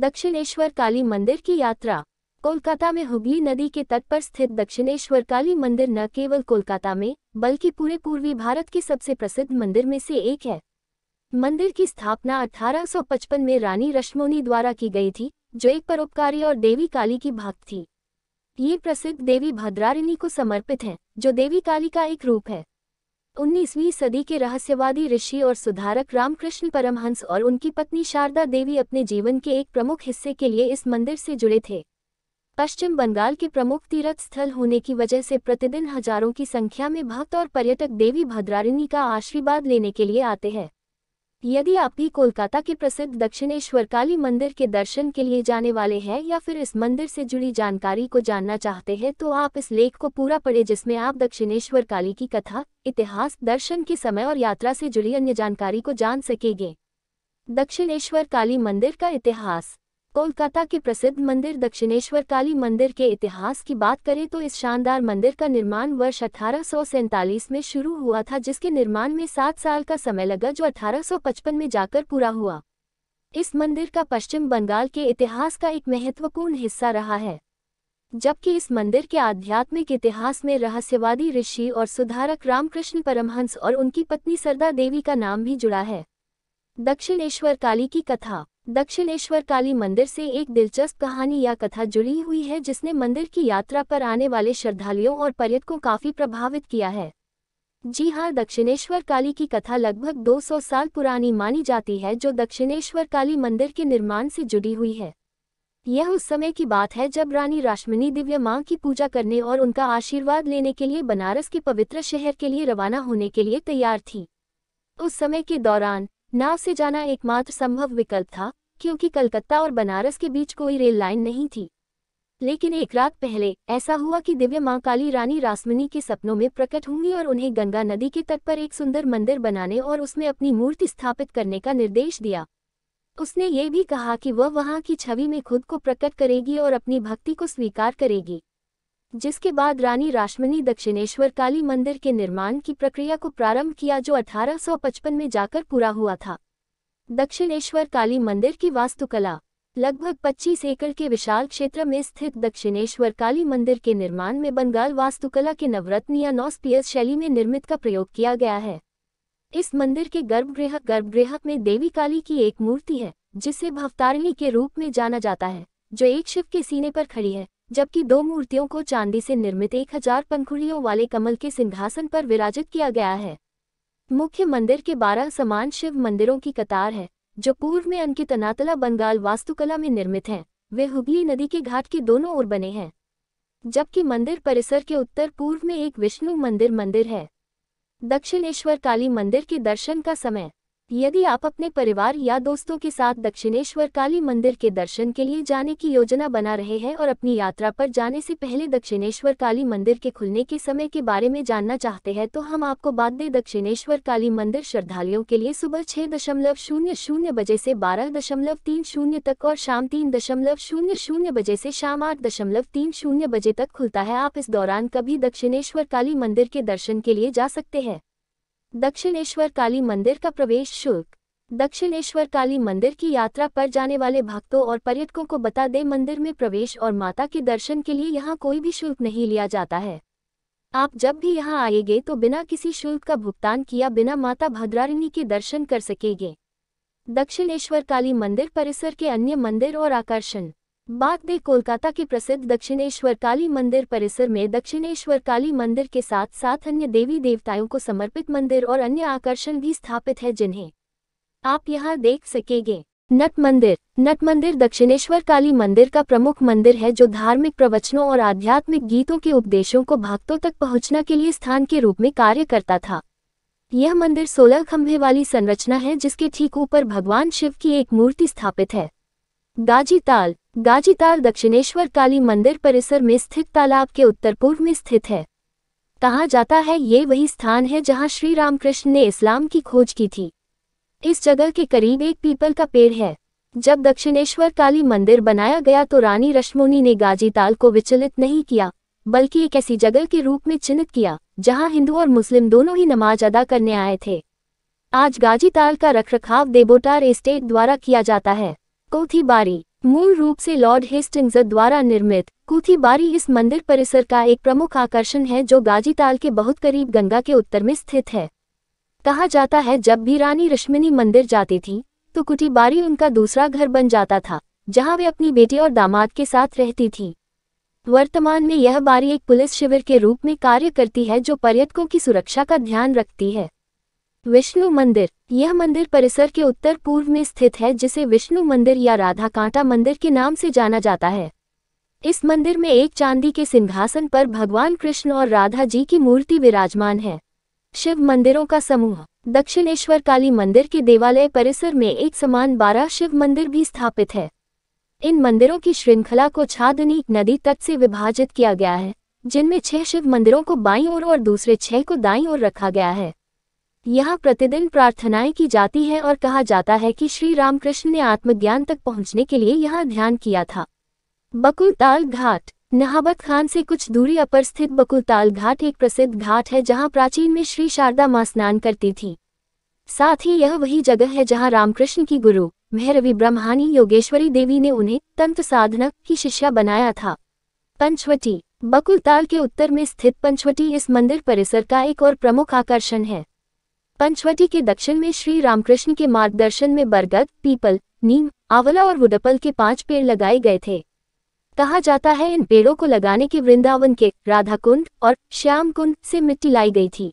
दक्षिणेश्वर काली मंदिर की यात्रा कोलकाता में हुगली नदी के तट पर स्थित दक्षिणेश्वर काली मंदिर न केवल कोलकाता में बल्कि पूरे पूर्वी भारत के सबसे प्रसिद्ध मंदिर में से एक है मंदिर की स्थापना 1855 में रानी रश्मोनी द्वारा की गई थी जो एक परोपकारी और देवी काली की भक्त थी ये प्रसिद्ध देवी भद्रारिणी को समर्पित हैं जो देवी काली का एक रूप है 19वीं सदी के रहस्यवादी ऋषि और सुधारक रामकृष्ण परमहंस और उनकी पत्नी शारदा देवी अपने जीवन के एक प्रमुख हिस्से के लिए इस मंदिर से जुड़े थे पश्चिम बंगाल के प्रमुख तीर्थ स्थल होने की वजह से प्रतिदिन हजारों की संख्या में भक्त और पर्यटक देवी भद्रारिणी का आशीर्वाद लेने के लिए आते हैं यदि आप भी कोलकाता के प्रसिद्ध दक्षिणेश्वर काली मंदिर के दर्शन के लिए जाने वाले हैं या फिर इस मंदिर से जुड़ी जानकारी को जानना चाहते हैं तो आप इस लेख को पूरा पढ़ें जिसमें आप दक्षिणेश्वर काली की कथा इतिहास दर्शन के समय और यात्रा से जुड़ी अन्य जानकारी को जान सकेंगे दक्षिणेश्वर काली मंदिर का इतिहास कोलकाता के प्रसिद्ध मंदिर दक्षिणेश्वर काली मंदिर के इतिहास की बात करें तो इस शानदार मंदिर का निर्माण वर्ष अठारह में शुरू हुआ था जिसके निर्माण में सात साल का समय लगा जो 1855 में जाकर पूरा हुआ इस मंदिर का पश्चिम बंगाल के इतिहास का एक महत्वपूर्ण हिस्सा रहा है जबकि इस मंदिर के आध्यात्मिक इतिहास में रहस्यवादी ऋषि और सुधारक रामकृष्ण परमहंस और उनकी पत्नी सरदा देवी का नाम भी जुड़ा है दक्षिणेश्वर काली की कथा दक्षिणेश्वर काली मंदिर से एक दिलचस्प कहानी या कथा जुड़ी हुई है जिसने मंदिर की यात्रा पर आने वाले श्रद्धालुओं और पर्यटकों काफी प्रभावित किया है जी हाँ दक्षिणेश्वर काली की कथा लगभग 200 साल पुरानी मानी जाती है जो दक्षिणेश्वर काली मंदिर के निर्माण से जुड़ी हुई है यह उस समय की बात है जब रानी राश्मिनी दिव्य माँ की पूजा करने और उनका आशीर्वाद लेने के लिए बनारस के पवित्र शहर के लिए रवाना होने के लिए तैयार थी उस समय के दौरान नाव से जाना एकमात्र संभव विकल्प था क्योंकि कलकत्ता और बनारस के बीच कोई रेल लाइन नहीं थी लेकिन एक रात पहले ऐसा हुआ कि दिव्य माँ काली रानी रासमिनी के सपनों में प्रकट हुई और उन्हें गंगा नदी के तट पर एक सुंदर मंदिर बनाने और उसमें अपनी मूर्ति स्थापित करने का निर्देश दिया उसने ये भी कहा कि वह वहाँ की छवि में खुद को प्रकट करेगी और अपनी भक्ति को स्वीकार करेगी जिसके बाद रानी राशमनी दक्षिणेश्वर काली मंदिर के निर्माण की प्रक्रिया को प्रारंभ किया जो 1855 में जाकर पूरा हुआ था दक्षिणेश्वर काली मंदिर की वास्तुकला लगभग 25 एकड़ के विशाल क्षेत्र में स्थित दक्षिणेश्वर काली मंदिर के निर्माण में बंगाल वास्तुकला के नवरत्न या नौस्पियस शैली में निर्मित का प्रयोग किया गया है इस मंदिर के गर्भगृह गर्भगृह में देवी काली की एक मूर्ति है जिसे भवतारिणी के रूप में जाना जाता है जो एक शिव के सीने पर खड़ी है जबकि दो मूर्तियों को चांदी से निर्मित एक हजार पंखुड़ियों वाले कमल के सिंहासन पर विराजित किया गया है मुख्य मंदिर के बारह समान शिव मंदिरों की कतार है जो पूर्व में अंकित तनातला बंगाल वास्तुकला में निर्मित हैं वे हुगली नदी के घाट के दोनों ओर बने हैं जबकि मंदिर परिसर के उत्तर पूर्व में एक विष्णु मंदिर मंदिर है दक्षिणेश्वर काली मंदिर के दर्शन का समय यदि आप अपने परिवार या दोस्तों के साथ दक्षिणेश्वर काली मंदिर के दर्शन के लिए जाने की योजना बना रहे हैं और अपनी यात्रा पर जाने से पहले दक्षिणेश्वर काली मंदिर के खुलने के समय के बारे में जानना चाहते हैं तो हम आपको बात दें दक्षिणेश्वर काली मंदिर श्रद्धालुओं के लिए सुबह छह दशमलव शून्य शून्य बजे से बारह दशमलव तीन शून्य तक और शाम तीन दशमलव शून्य शून्य बजे से शाम आठ दशमलव तीन शून्य बजे तक खुलता है आप इस दौरान कभी दक्षिणेश्वर काली मंदिर के दर्शन के लिए जा सकते हैं दक्षिणेश्वर काली मंदिर का प्रवेश शुल्क दक्षिणेश्वर काली मंदिर की यात्रा पर जाने वाले भक्तों और पर्यटकों को बता दें मंदिर में प्रवेश और माता के दर्शन के लिए यहाँ कोई भी शुल्क नहीं लिया जाता है आप जब भी यहाँ आएंगे तो बिना किसी शुल्क का भुगतान किया बिना माता भद्रारिणी के दर्शन कर सकेंगे दक्षिणेश्वर काली मंदिर परिसर के अन्य मंदिर और आकर्षण बात दे कोलकाता के प्रसिद्ध दक्षिणेश्वर काली मंदिर परिसर में दक्षिणेश्वर काली मंदिर के साथ साथ अन्य देवी देवताओं को समर्पित मंदिर और अन्य आकर्षण भी स्थापित है जिन्हें आप यहाँ देख सकेंगे नट मंदिर नट मंदिर दक्षिणेश्वर काली मंदिर का प्रमुख मंदिर है जो धार्मिक प्रवचनों और आध्यात्मिक गीतों के उपदेशों को भक्तों तक पहुँचना के लिए स्थान के रूप में कार्य करता था यह मंदिर सोलह खंभे वाली संरचना है जिसके ठीक ऊपर भगवान शिव की एक मूर्ति स्थापित है गाजी ताल गाजीताल दक्षिणेश्वर काली मंदिर परिसर में स्थित तालाब के उत्तर पूर्व में स्थित है कहा जाता है ये वही स्थान है जहां श्री रामकृष्ण ने इस्लाम की खोज की थी इस जगह के करीब एक पीपल का पेड़ है जब दक्षिणेश्वर काली मंदिर बनाया गया तो रानी रश्मोनी ने गाजीताल को विचलित नहीं किया बल्कि एक ऐसी जगह के रूप में चिन्हित किया जहां हिंदू और मुस्लिम दोनों ही नमाज अदा करने आए थे आज गाजीताल का रखरखाव देबोटार एस्टेट द्वारा किया जाता है कोथी बारी मूल रूप से लॉर्ड हेस्टिंग्स द्वारा निर्मित कुथीबारी इस मंदिर परिसर का एक प्रमुख आकर्षण है जो गाजीताल के बहुत करीब गंगा के उत्तर में स्थित है कहा जाता है जब भी रानी रश्मिनी मंदिर जाती थी तो कुटीबारी उनका दूसरा घर बन जाता था जहां वे अपनी बेटी और दामाद के साथ रहती थी वर्तमान में यह बारी एक पुलिस शिविर के रूप में कार्य करती है जो पर्यटकों की सुरक्षा का ध्यान रखती है विष्णु मंदिर यह मंदिर परिसर के उत्तर पूर्व में स्थित है जिसे विष्णु मंदिर या राधा कांटा मंदिर के नाम से जाना जाता है इस मंदिर में एक चांदी के सिंहासन पर भगवान कृष्ण और राधा जी की मूर्ति विराजमान है शिव मंदिरों का समूह दक्षिणेश्वर काली मंदिर के देवालय परिसर में एक समान बारह शिव मंदिर भी स्थापित है इन मंदिरों की श्रृंखला को छादनी नदी तट से विभाजित किया गया है जिनमें छह शिव मंदिरों को बाईं ओर और दूसरे छह को दाईं ओर रखा गया है यहाँ प्रतिदिन प्रार्थनाएं की जाती है और कहा जाता है कि श्री रामकृष्ण ने आत्मज्ञान तक पहुँचने के लिए यहाँ ध्यान किया था बकुलताल घाट नहाबत खान से कुछ दूरी अपर स्थित बकुलताल घाट एक प्रसिद्ध घाट है जहाँ प्राचीन में श्री शारदा माँ स्नान करती थी साथ ही यह वही जगह है जहाँ रामकृष्ण की गुरु भैरवी ब्रह्मानी योगेश्वरी देवी ने उन्हें तंत्र साधना की शिष्या बनाया था पंचवटी बकुलताल के उत्तर में स्थित पंचवटी इस मंदिर परिसर का एक और प्रमुख आकर्षण है पंचवटी के दक्षिण में श्री रामकृष्ण के मार्गदर्शन में बरगद पीपल नीम आंवला और वुडपल के पांच पेड़ लगाए गए थे कहा जाता है इन पेड़ों को लगाने के वृंदावन के राधाकुंड और श्यामकुंड से मिट्टी लाई गई थी